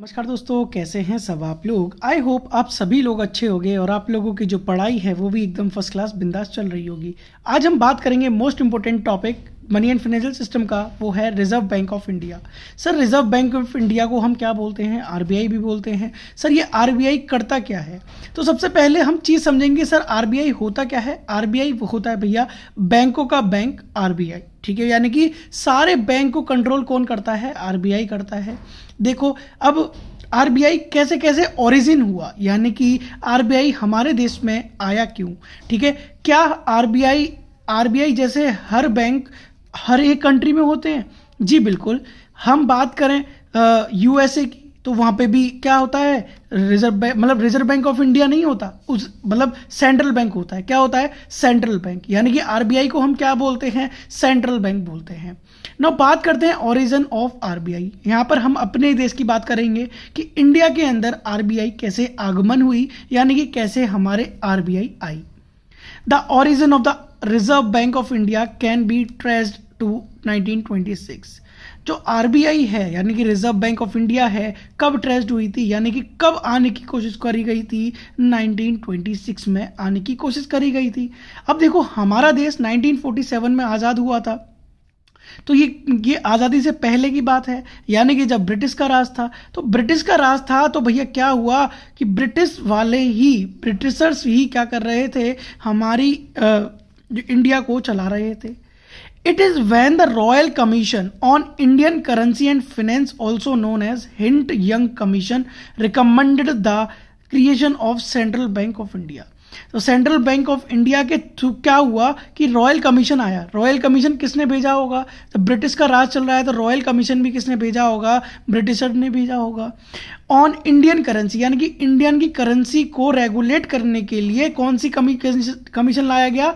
नमस्कार दोस्तों कैसे हैं सब आप लोग आई होप आप सभी लोग अच्छे होंगे और आप लोगों की जो पढ़ाई है वो भी एकदम फर्स्ट क्लास बिंदास चल रही होगी आज हम बात करेंगे most important topic money and financial system का वो है reserve bank of India sir Reserve bank of India को हम क्या बोलते हैं आर भी बोलते हैं सर ये आर करता क्या है तो सबसे पहले हम चीज़ समझेंगे सर आर होता क्या है आर वो होता है भैया बैंकों का बैंक आर ठीक है यानी कि सारे बैंक को कंट्रोल कौन करता है आर करता है देखो अब आरबीआई कैसे कैसे ओरिजिन हुआ यानी कि आरबीआई हमारे देश में आया क्यों ठीक है क्या आरबीआई आरबीआई जैसे हर बैंक हर एक कंट्री में होते हैं जी बिल्कुल हम बात करें यूएसए की तो वहां पे भी क्या होता है रिजर्व बैंक मतलब रिजर्व बैंक ऑफ इंडिया नहीं होता उस मतलब सेंट्रल बैंक होता है क्या होता है सेंट्रल बैंक यानी कि आरबीआई को हम क्या बोलते हैं सेंट्रल बैंक बोलते हैं न बात करते हैं ऑरिजन ऑफ आरबीआई यहाँ पर हम अपने देश की बात करेंगे कि इंडिया के अंदर आरबीआई कैसे आगमन हुई यानी कि कैसे हमारे RBI I the origin of the reserve bank of India can be traced to 1926 जो आर है यानी कि रिजर्व बैंक ऑफ इंडिया है कब ट्रेस्ट हुई थी यानी कि कब आने की कोशिश करी गई थी 1926 में आने की कोशिश करी गई थी अब देखो हमारा देश 1947 में आज़ाद हुआ था तो ये ये आज़ादी से पहले की बात है यानी कि जब ब्रिटिश का राज था तो ब्रिटिश का राज था तो भैया क्या हुआ कि ब्रिटिश वाले ही ब्रिटिशर्स ही क्या कर रहे थे हमारी आ, जो इंडिया को चला रहे थे it is when the Royal Commission on Indian currency and finance also known as हिंट Young Commission recommended the creation of Central Bank of India तो सेंट्रल बैंक ऑफ इंडिया के थ्रू क्या हुआ कि रॉयल कमीशन आया Royal Commission किसने भेजा होगा तो ब्रिटिश का राज चल रहा है तो रॉयल कमीशन भी किसने भेजा होगा ब्रिटिशर ने भेजा होगा ऑन इंडियन करेंसी यानी कि इंडियन की करेंसी को रेगुलेट करने के लिए कौन सी कमी कमीशन लाया गया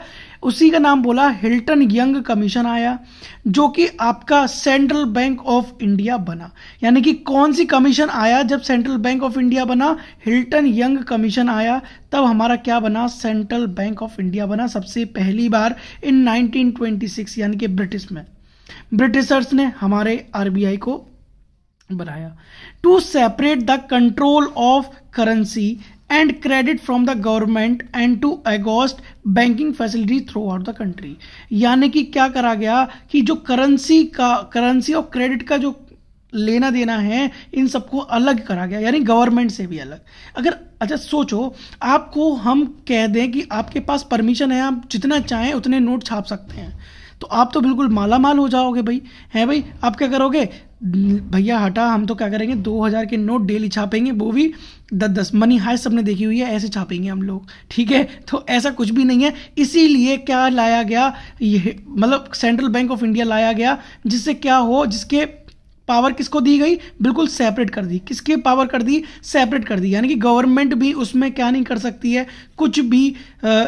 उसी का नाम बोला हिल्टन यंग कमीशन आया जो कि आपका सेंट्रल बैंक ऑफ इंडिया बना यानी कि कौन सी कमीशन आया जब सेंट्रल बैंक ऑफ इंडिया बना हिल्टन यंग कमीशन आया तब हमारा क्या बना सेंट्रल बैंक ऑफ इंडिया बना सबसे पहली बार इन 1926 यानी कि ब्रिटिश में ब्रिटिशर्स ने हमारे आरबीआई को बनाया to separate the control of currency and credit from the government and to augment banking facility throughout the country यानी कि क्या करा गया कि जो करेंसी का करेंसी और क्रेडिट का जो लेना देना है इन सबको अलग करा गया यानी गवर्नमेंट से भी अलग अगर अच्छा सोचो आपको हम कह दें कि आपके पास परमिशन है आप जितना चाहें उतने नोट छाप सकते हैं तो आप तो बिल्कुल माला माल हो जाओगे भाई हैं भाई आप क्या करोगे भैया हटा हम तो क्या करेंगे दो हज़ार के नोट डेली छापेंगे वो भी दस दस मनी हाई सबने देखी हुई है ऐसे छापेंगे हम लोग ठीक है तो ऐसा कुछ भी नहीं है इसीलिए क्या लाया गया ये मतलब सेंट्रल बैंक ऑफ इंडिया लाया गया जिससे क्या हो जिसके पावर किसको दी गई बिल्कुल सेपरेट कर दी किसके पावर कर दी सेपरेट कर दी यानी कि गवर्नमेंट भी उसमें क्या नहीं कर सकती है कुछ भी आ,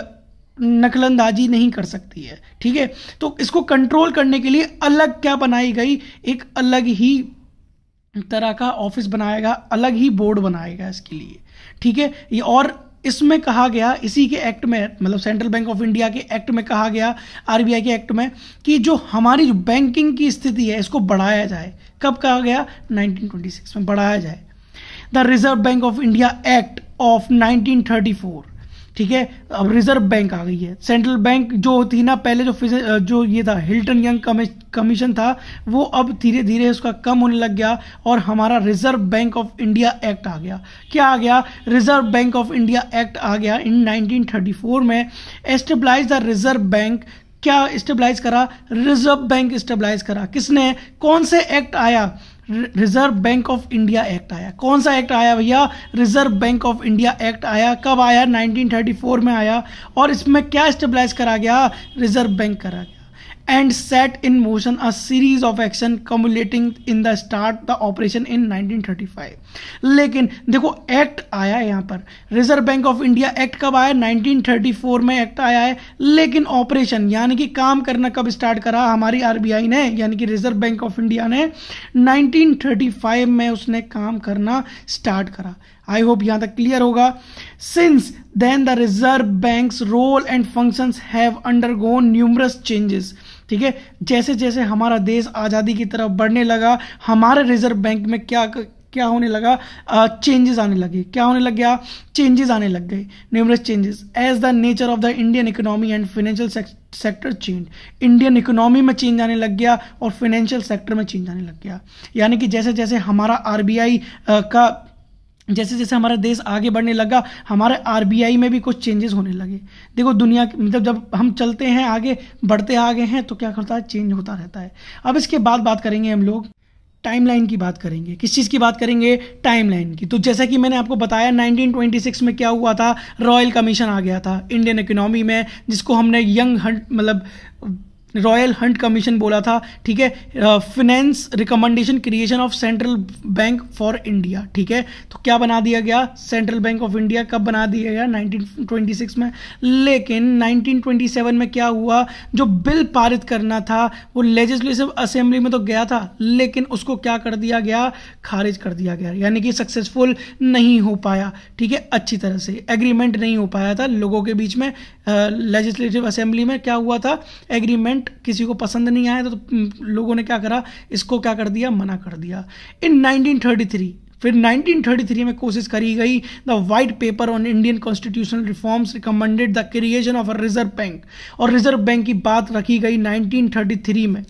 नकलंदाजी नहीं कर सकती है ठीक है तो इसको कंट्रोल करने के लिए अलग क्या बनाई गई एक अलग ही तरह का ऑफिस बनाएगा अलग ही बोर्ड बनाएगा इसके लिए ठीक है ये और इसमें कहा गया इसी के एक्ट में मतलब सेंट्रल बैंक ऑफ इंडिया के एक्ट में कहा गया आरबीआई के एक्ट में कि जो हमारी जो बैंकिंग की स्थिति है इसको बढ़ाया जाए कब कहा गया 1926 में बढ़ाया जाए the reserve bank of India Act of 1934 ठीक है अब रिजर्व बैंक आ गई है सेंट्रल बैंक जो थी ना पहले जो जो ये था हिल्टन यंग कमीशन था वो अब धीरे धीरे उसका कम होने लग गया और हमारा Reserve bank of India Act आ गया क्या आ गया Reserve bank of India Act आ गया इन 1934 में एस्टेब्लाइज द रिजर्व बैंक क्या स्टेबलाइज करा रिजर्व बैंक स्टेबलाइज करा किसने कौन से एक्ट आया Reserve bank of India Act आया कौन सा एक्ट आया भैया Reserve bank of India Act आया कब आया 1934 में आया और इसमें क्या स्टेबलाइज करा गया रिजर्व बैंक करा गया and set in motion a series of action culminating in the start the operation in 1935 लेकिन देखो एक्ट आया है यहाँ पर Reserve bank of India Act कब आया 1934 में एक्ट आया है लेकिन ऑपरेशन यानी कि काम करना कब स्टार्ट करा हमारी आरबीआई ने यानी कि रिजर्व बैंक ऑफ इंडिया ने 1935 में उसने काम करना स्टार्ट करा आई होप यहाँ तक क्लियर होगा since then the Reserve Bank's role and functions have undergone numerous changes ठीक है जैसे जैसे हमारा देश आज़ादी की तरफ बढ़ने लगा हमारे रिजर्व बैंक में क्या क्या होने लगा चेंजेस आने लगे क्या होने लग गया चेंजेस आने लग गए numerous changes as the nature of the Indian economy and financial sector change Indian economy में चेंज आने लग गया और फाइनेंशियल सेक्टर में चेंज आने लग गया यानी कि जैसे जैसे हमारा आरबीआई का जैसे जैसे हमारा देश आगे बढ़ने लगा हमारे आर में भी कुछ चेंजेस होने लगे देखो दुनिया मतलब जब हम चलते हैं आगे बढ़ते आगे हैं तो क्या करता है चेंज होता रहता है अब इसके बाद बात करेंगे हम लोग टाइमलाइन की बात करेंगे किस चीज़ की बात करेंगे टाइमलाइन की तो जैसा कि मैंने आपको बताया 1926 में क्या हुआ था रॉयल कमीशन आ गया था इंडियन इकोनॉमी में जिसको हमने यंग हंट मतलब रॉयल हंट कमीशन बोला था ठीक है finance recommendation creation of Central Bank for India ठीक है तो क्या बना दिया गया सेंट्रल बैंक ऑफ इंडिया कब बना दिया गया 1926 में लेकिन 1927 में क्या हुआ जो बिल पारित करना था वो लेजिस्लेटिव असेंबली में तो गया था लेकिन उसको क्या कर दिया गया खारिज कर दिया गया यानी कि सक्सेसफुल नहीं हो पाया ठीक है अच्छी तरह से एग्रीमेंट नहीं हो पाया था लोगों के बीच में लेजिस्लेटिव असेंबली में क्या हुआ था एग्रीमेंट किसी को पसंद नहीं आया तो लोगों ने क्या करा इसको क्या कर दिया मना कर दिया इन 1933 फिर 1933 में कोशिश करी गई the white paper on Indian constitutional reforms recommended the creation of a reserve bank और रिजर्व बैंक की बात रखी गई 1933 में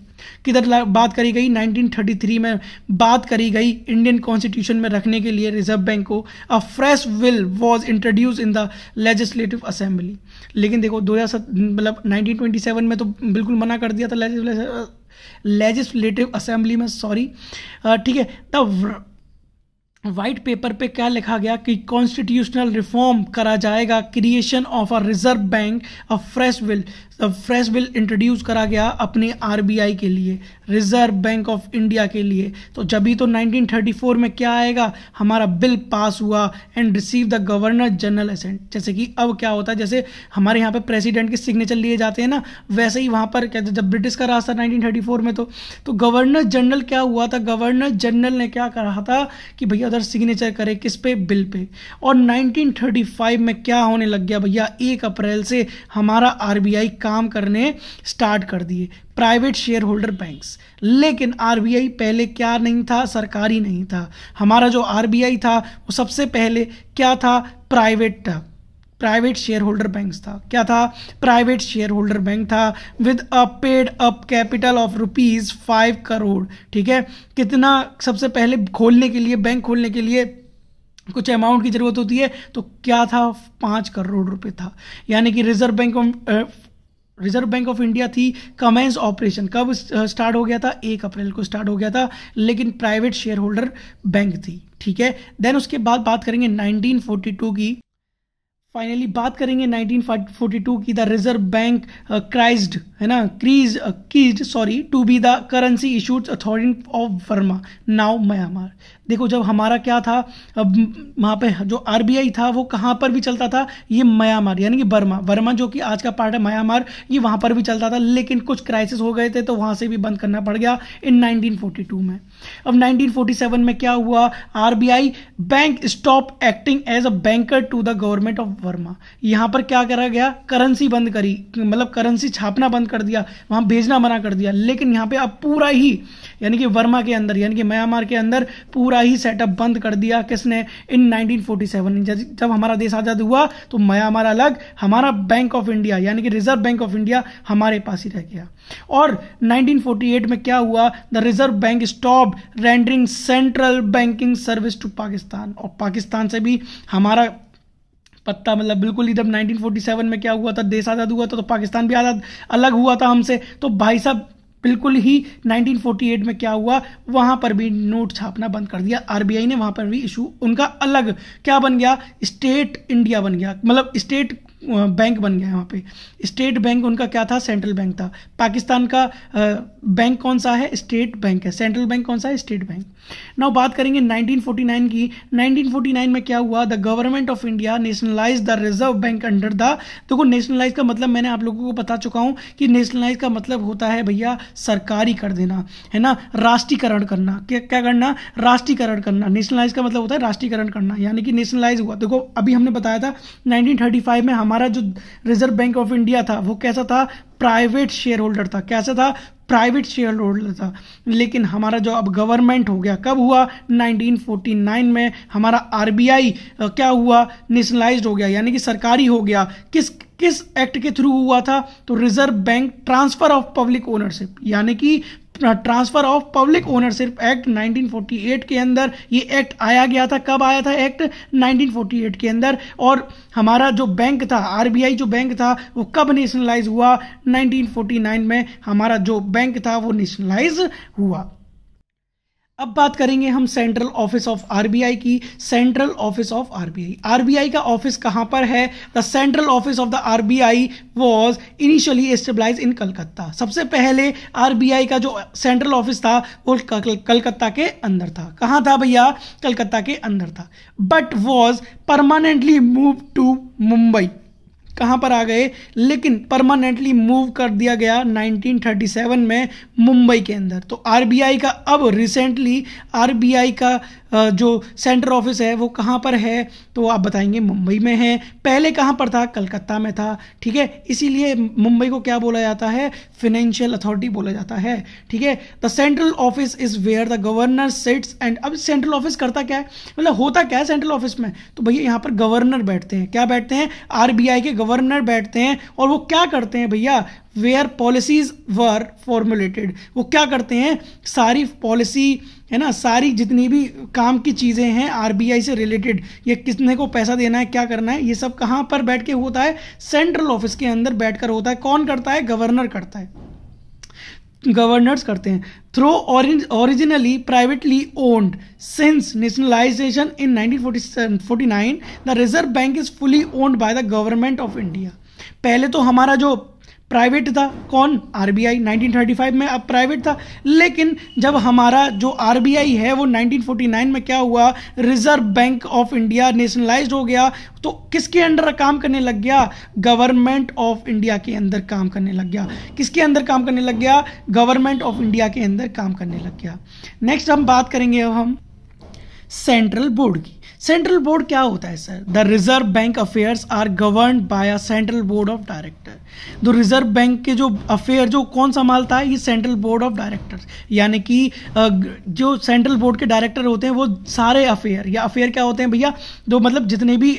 किधर बात करी गई 1933 में बात करी गई इंडियन कॉन्स्टिट्यूशन में रखने के लिए रिजर्व बैंक को a fresh bill was introduce in the legislative assembly लेकिन देखो दो मतलब 1927 में तो बिल्कुल मना कर दिया था लेजिस्लेटिव असेंबली में सॉरी ठीक है द वाइट पेपर पे क्या लिखा गया कि कॉन्स्टिट्यूशनल रिफॉर्म करा जाएगा creation of a reserve bank a fresh bill fresh bill introduce करा गया अपने आरबीआई के लिए रिजर्व बैंक ऑफ इंडिया के लिए तो जब ही तो 1934 में क्या आएगा हमारा बिल पास हुआ and receive the governor general assent जैसे कि अब क्या होता है जैसे हमारे यहाँ पे प्रेसिडेंट के सिग्नेचर लिए जाते हैं ना वैसे ही वहाँ पर कहते जब ब्रिटिश का रास्ता नाइनटीन में तो, तो गवर्नर जनरल क्या हुआ था गवर्नर जनरल ने क्या कहा था कि भैया अदर सिग्नेचर करे किस पे बिल पे और 1935 में क्या होने लग गया भैया एक अप्रैल से हमारा आरबीआई काम करने स्टार्ट कर दिए प्राइवेट शेयर होल्डर बैंक्स लेकिन आरबीआई पहले क्या नहीं था सरकारी नहीं था हमारा जो आरबीआई था वो सबसे पहले क्या था प्राइवेट था प्राइवेट शेयर होल्डर बैंक था क्या था प्राइवेट शेयर होल्डर बैंक था with a paid up capital of rupees five crore ठीक है कितना सबसे पहले खोलने के लिए बैंक खोलने के लिए कुछ अमाउंट की ज़रूरत होती है तो क्या था पाँच करोड़ रुपए था यानी कि Reserve bank of Reserve bank of India थी कमेंस ऑपरेशन कब स्टार्ट हो गया था एक अप्रैल को स्टार्ट हो गया था लेकिन प्राइवेट शेयर होल्डर बैंक थी ठीक है देन उसके बाद बात करेंगे 1942 की फाइनली बात करेंगे 1942 की द रिजर्व बैंक क्राइज्ड है ना crease crease sorry to be the currency issued authority of Verma now Myanmar देखो जब हमारा क्या था अब वहाँ पे जो आर था वो कहाँ पर भी चलता था ये म्यांमार यानी कि वर्मा वर्मा जो कि आज का पार्ट है म्यांमार ये वहाँ पर भी चलता था लेकिन कुछ क्राइसिस हो गए थे तो वहाँ से भी बंद करना पड़ गया इन 1942 में अब 1947 में क्या हुआ R bank stop acting as a banker to the government of Burma यहाँ पर क्या करा गया करेंसी बंद करी मतलब करेंसी छापना बंद कर दिया वहाँ भेजना मना कर दिया लेकिन यहाँ पे अब पूरा ही यानी कि वर्मा के अंदर यानी कि म्यांमार के अंदर पूरा ही सेटअप बंद कर दिया किसने इन 1947 जब हमारा देश आज़ाद हुआ तो म्यांमार अलग हमारा बैंक ऑफ इंडिया यानी कि रिजर्व बैंक ऑफ इंडिया हमारे पास ही रह गया और 1948 में क्या हुआ the reserve Bank stop rendering central banking service to Pakistan और पाकिस्तान से भी हमारा पत्ता मतलब बिल्कुल ही जब 1947 में क्या हुआ था देश आज़ाद हुआ था तो पाकिस्तान भी आज़ाद अलग हुआ था हमसे तो भाई साहब बिल्कुल ही 1948 में क्या हुआ वहां पर भी नोट छापना बंद कर दिया आर ने वहां पर भी इशू उनका अलग क्या बन गया स्टेट इंडिया बन गया मतलब स्टेट बैंक बन गया वहाँ पे स्टेट बैंक उनका क्या था सेंट्रल बैंक था पाकिस्तान का बैंक कौन सा है स्टेट बैंक है सेंट्रल बैंक कौन सा है स्टेट बैंक नाउ बात करेंगे 1949 की 1949 में क्या हुआ the government of India nationalise the reserve Bank under the देखो नेशनलाइज का मतलब मैंने आप लोगों को बता चुका हूं कि नेशनलाइज का मतलब होता है भैया सरकारी कर देना है ना राष्ट्रीयकरण करना क्या क्या करना राष्ट्रीयकरण करना नेशनलाइज का मतलब होता है राष्ट्रीयकरण करना यानी कि नेशनलाइज हुआ देखो अभी हमने बताया था नाइनटीन में हमारा जो रिजर्व बैंक ऑफ इंडिया था वो कैसा था प्राइवेट शेयर होल्डर था कैसा था प्राइवेट शेयर होल्डर था लेकिन हमारा जो अब गवर्नमेंट हो गया कब हुआ 1949 में हमारा आर क्या हुआ नेशनलाइज हो गया यानी कि सरकारी हो गया किस किस एक्ट के थ्रू हुआ था तो Reserve Bank transfer of public ownership यानी कि transfer of public ownership act 1948 के अंदर ये एक्ट आया गया था कब आया था एक्ट 1948 के अंदर और हमारा जो बैंक था आरबीआई जो बैंक था वो कब नेशनलाइज हुआ 1949 में हमारा जो बैंक था वो नेशनलाइज हुआ अब बात करेंगे हम सेंट्रल ऑफिस ऑफ आरबीआई की central office of RBI RBI का ऑफिस कहां पर है the central office of the RBI was initially establish in Calcutta सबसे पहले आरबीआई का जो सेंट्रल ऑफिस था वो कलकत्ता के अंदर था कहां था भैया कलकत्ता के अंदर था but was permanently move to Mumbai कहाँ पर आ गए लेकिन परमानेंटली मूव कर दिया गया 1937 में मुंबई के अंदर तो आरबीआई का अब रिसेंटली आरबीआई का जो सेंटर ऑफिस है वो कहाँ पर है तो आप बताएंगे मुंबई में है पहले कहाँ पर था कलकत्ता में था ठीक है इसीलिए मुंबई को क्या बोला जाता है फिनेंशियल अथॉरिटी बोला जाता है ठीक है the central office is where the governor sits and अब सेंट्रल ऑफिस करता क्या है मतलब होता क्या है सेंट्रल ऑफिस में तो भैया यहाँ पर गवर्नर बैठते हैं क्या बैठते हैं आर के गवर्नर बैठते हैं और वो क्या करते हैं भैया वेयर पॉलिसीज वर फॉर्मुलेटेड वो क्या करते हैं सारी पॉलिसी policy है ना सारी जितनी भी काम की चीज़ें हैं आर से रिलेटेड ये किसने को पैसा देना है क्या करना है ये सब कहाँ पर बैठ के होता है सेंट्रल ऑफिस के अंदर कर होता है कौन करता है गवर्नर करता है गवर्नर्स करते हैं through originally privately owned since nationalisation in forty the reserve Bank is fully owned by the government of India पहले तो हमारा जो प्राइवेट था कौन आरबीआई 1935 में अब प्राइवेट था लेकिन जब हमारा जो आरबीआई है वो 1949 में क्या हुआ Reserve bank of India nationalise हो गया तो किसके अंडर काम करने लग गया गवर्नमेंट ऑफ इंडिया के अंदर काम करने लग गया किसके अंदर काम करने लग गया गवर्नमेंट ऑफ इंडिया के अंदर काम करने लग गया नेक्स्ट हम बात करेंगे अब हम सेंट्रल बोर्ड की सेंट्रल बोर्ड क्या होता है sir the reserve Bank affairs are govern by a central board of director दो रिजर्व बैंक के जो अफेयर जो कौन संभालता है ये सेंट्रल बोर्ड ऑफ डायरेक्टर्स यानी कि जो सेंट्रल बोर्ड के डायरेक्टर होते हैं वो सारे अफेयर या अफेयर क्या होते हैं भैया जो मतलब जितने भी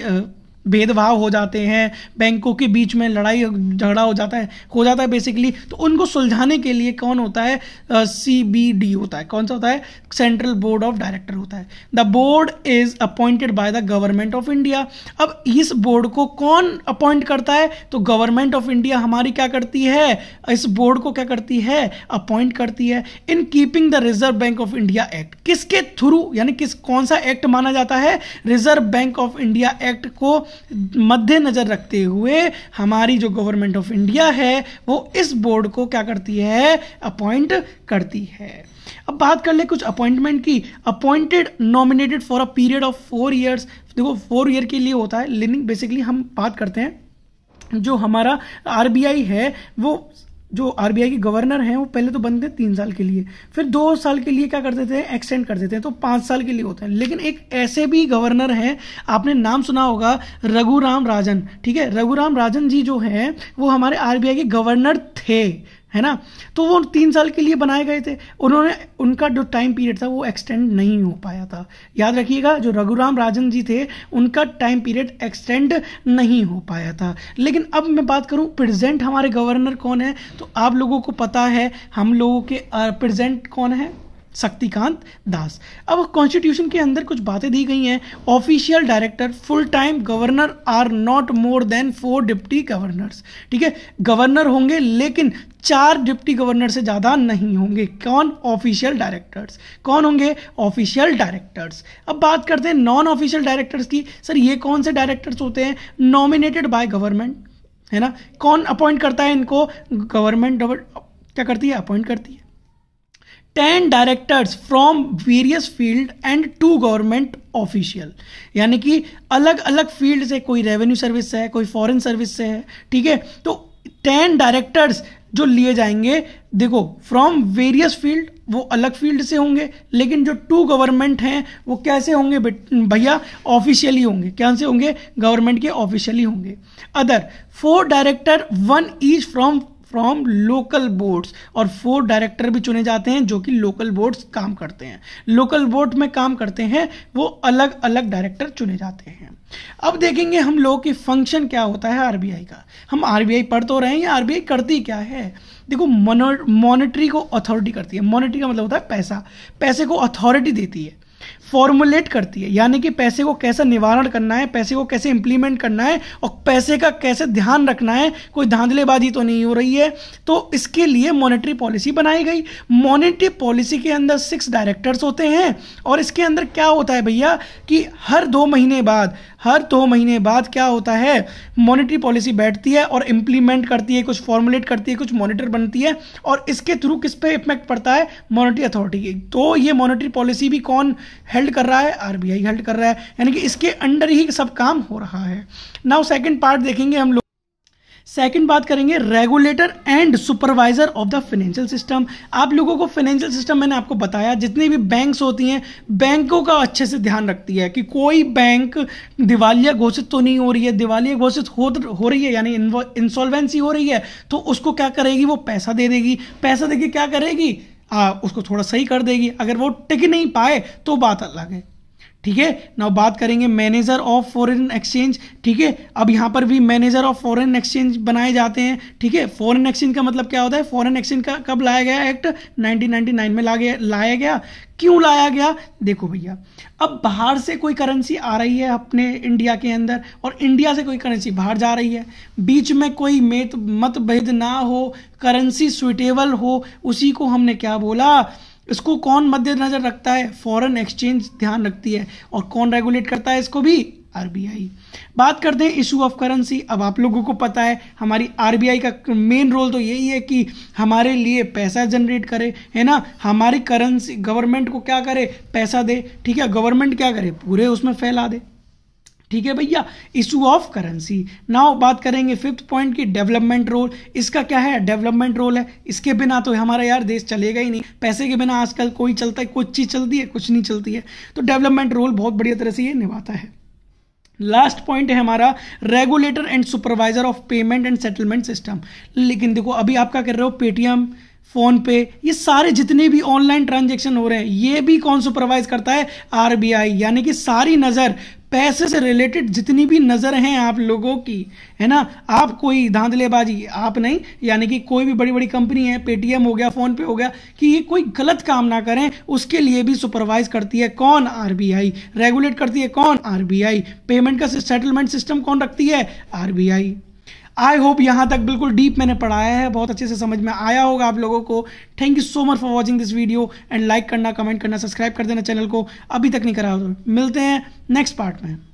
भेदभाव हो जाते हैं बैंकों के बीच में लड़ाई झगड़ा हो जाता है हो जाता है बेसिकली तो उनको सुलझाने के लिए कौन होता है सी बी डी होता है कौन सा होता है सेंट्रल बोर्ड ऑफ डायरेक्टर होता है the board is appointed by the government of India अब इस बोर्ड को कौन अपॉइंट करता है तो गवर्नमेंट ऑफ इंडिया हमारी क्या करती है इस बोर्ड को क्या करती है अपॉइंट करती है in keeping the reserve bank of India act किसके थ्रू यानी किस कौन सा एक्ट माना जाता है reserve bank of India act को मद्देनज़र रखते हुए हमारी जो गवर्नमेंट ऑफ इंडिया है वो इस बोर्ड को क्या करती है अपॉइंट करती है अब बात कर ले कुछ अपॉइंटमेंट की appointed nominated for a period of four years देखो फोर ईयर के लिए होता है लिनिंग बेसिकली हम बात करते हैं जो हमारा आरबीआई है वो जो आरबीआई के गवर्नर हैं वो पहले तो बनते हैं तीन साल के लिए फिर दो साल के लिए क्या कर देते हैं एक्सटेंड कर देते हैं तो पाँच साल के लिए होते हैं लेकिन एक ऐसे भी गवर्नर हैं आपने नाम सुना होगा रघुराम राजन ठीक है रघुराम राजन जी जो हैं वो हमारे आर के गवर्नर थे है ना तो वो तीन साल के लिए बनाए गए थे उन्होंने उनका जो टाइम पीरियड था वो एक्सटेंड नहीं हो पाया था याद रखिएगा जो रघुराम राजन जी थे उनका टाइम पीरियड एक्सटेंड नहीं हो पाया था लेकिन अब मैं बात करूं प्रेजेंट हमारे गवर्नर कौन है तो आप लोगों को पता है हम लोगों के प्रेजेंट कौन है शक्तिकांत दास अब कॉन्स्टिट्यूशन के अंदर कुछ बातें दी गई हैं official director full time governor are not more than four deputy governors ठीक है गवर्नर होंगे लेकिन चार डिप्टी गवर्नर से ज़्यादा नहीं होंगे कौन ऑफिशियल डायरेक्टर्स कौन होंगे ऑफिशियल डायरेक्टर्स अब बात करते हैं नॉन ऑफिशियल डायरेक्टर्स की सर ये कौन से डायरेक्टर्स होते हैं नॉमिनेटेड बाय गवर्नमेंट है ना कौन अपॉइंट करता है इनको गवर्नमेंट क्या करती है अपॉइंट करती है ten directors from various field and two government official यानी कि अलग अलग फील्ड से कोई रेवेन्यू सर्विस से है कोई फॉरेन सर्विस से है ठीक है तो टेन डायरेक्टर्स जो लिए जाएंगे देखो फ्रॉम वेरियस फील्ड वो अलग फील्ड से होंगे लेकिन जो टू गवर्नमेंट हैं वो कैसे होंगे भैया ऑफिशियली होंगे क्या से होंगे गवर्नमेंट के ऑफिशियली होंगे other four director one is from from local boards और फोर डायरेक्टर भी चुने जाते हैं जो कि लोकल बोर्ड्स काम करते हैं लोकल बोर्ड में काम करते हैं वो अलग अलग डायरेक्टर चुने जाते हैं अब देखेंगे हम लोग की फंक्शन क्या होता है आरबीआई का हम आरबीआई पढ़ तो रहे हैं आरबीआई करती क्या है देखो मॉनिटरी को अथॉरिटी करती है मॉनिटरी का मतलब होता है पैसा पैसे को अथॉरिटी देती है फॉर्मुलेट करती है यानी कि पैसे को कैसे निवारण करना है पैसे को कैसे इंप्लीमेंट करना है और पैसे का कैसे ध्यान रखना है कोई धांधलेबाजी तो नहीं हो रही है तो इसके लिए मॉनेटरी पॉलिसी बनाई गई मॉनेटरी पॉलिसी के अंदर सिक्स डायरेक्टर्स होते हैं और इसके अंदर क्या होता है भैया कि हर दो महीने बाद हर दो महीने बाद क्या होता है मॉनेटरी पॉलिसी बैठती है और इम्प्लीमेंट करती है कुछ फॉर्मुलेट करती है कुछ मॉनिटर बनती है और इसके थ्रू किस पे इफेक्ट पड़ता है मॉनेटरी अथॉरिटी की तो ये मॉनेटरी पॉलिसी भी कौन है हेल्ड कर रहा है आरबीआई हेल्ड कर रहा है यानी कि इसके अंडर ही सब काम हो रहा है नाउ सेकंड पार्ट देखेंगे हम लोग सेकंड बात करेंगे regulator and supervisor of the financial system आप लोगों को फाइनेंशियल सिस्टम मैंने आपको बताया जितनी भी बैंक्स होती हैं बैंकों का अच्छे से ध्यान रखती है कि कोई बैंक दिवालिया घोषित तो नहीं हो रही है दिवालिया घोषित हो हो रही है यानी इंसॉल्वेंसी हो रही है तो उसको क्या करेगी वो पैसा दे देगी पैसा देके क्या करेगी आ, उसको थोड़ा सही कर देगी अगर वो टिक नहीं पाए तो बात अलग है ठीक है ना बात करेंगे मैनेजर ऑफ फॉरेन एक्सचेंज ठीक है अब यहाँ पर भी मैनेजर ऑफ फॉरेन एक्सचेंज बनाए जाते हैं ठीक है फॉरेन एक्सचेंज का मतलब क्या होता है फॉरेन एक्सचेंज का कब लाया गया एक्ट 1999 में ला गया लाया गया क्यों लाया गया देखो भैया अब बाहर से कोई करेंसी आ रही है अपने इंडिया के अंदर और इंडिया से कोई करेंसी बाहर जा रही है बीच में कोई मेत मतभेद ना हो करेंसी सुइटेबल हो उसी को हमने क्या बोला इसको कौन मद्देनज़र रखता है फॉरेन एक्सचेंज ध्यान रखती है और कौन रेगुलेट करता है इसको भी आरबीआई बात करते हैं इशू ऑफ करेंसी अब आप लोगों को पता है हमारी आरबीआई का मेन रोल तो यही है कि हमारे लिए पैसा जनरेट करे है ना हमारी करेंसी गवर्नमेंट को क्या करे पैसा दे ठीक है गवर्नमेंट क्या करे पूरे उसमें फैला दे ठीक है भैया इशू ऑफ करेंसी नाउ बात करेंगे फिफ्थ पॉइंट की डेवलपमेंट रोल इसका क्या है डेवलपमेंट रोल है इसके बिना तो हमारा यार देश चलेगा ही नहीं पैसे के बिना आजकल कोई चलता है कुछ चीज़ चलती है कुछ नहीं चलती है तो डेवलपमेंट रोल बहुत बढ़िया तरह से ये निभाता है लास्ट पॉइंट है हमारा regulator and supervisor of payment and settlement system लेकिन देखो अभी आप क्या कर रहे हो पेटीएम फोन पे ये सारे जितने भी ऑनलाइन ट्रांजेक्शन हो रहे हैं ये भी कौन सुपरवाइज करता है आरबीआई यानी कि सारी नज़र पैसे से रिलेटेड जितनी भी नज़र हैं आप लोगों की है ना आप कोई धांधलेबाजी आप नहीं यानी कि कोई भी बड़ी बड़ी कंपनी है पेटीएम हो गया फोन पे हो गया कि ये कोई गलत काम ना करें उसके लिए भी सुपरवाइज करती है कौन आर रेगुलेट करती है कौन आर पेमेंट का सेटलमेंट सिस्टम कौन रखती है आरबीआई आई होप यहाँ तक बिल्कुल डीप मैंने पढ़ाया है बहुत अच्छे से समझ में आया होगा आप लोगों को thank you so much for watching this video and like करना कमेंट करना सब्सक्राइब कर देना चैनल को अभी तक नहीं करा हो तो मिलते हैं नेक्स्ट पार्ट में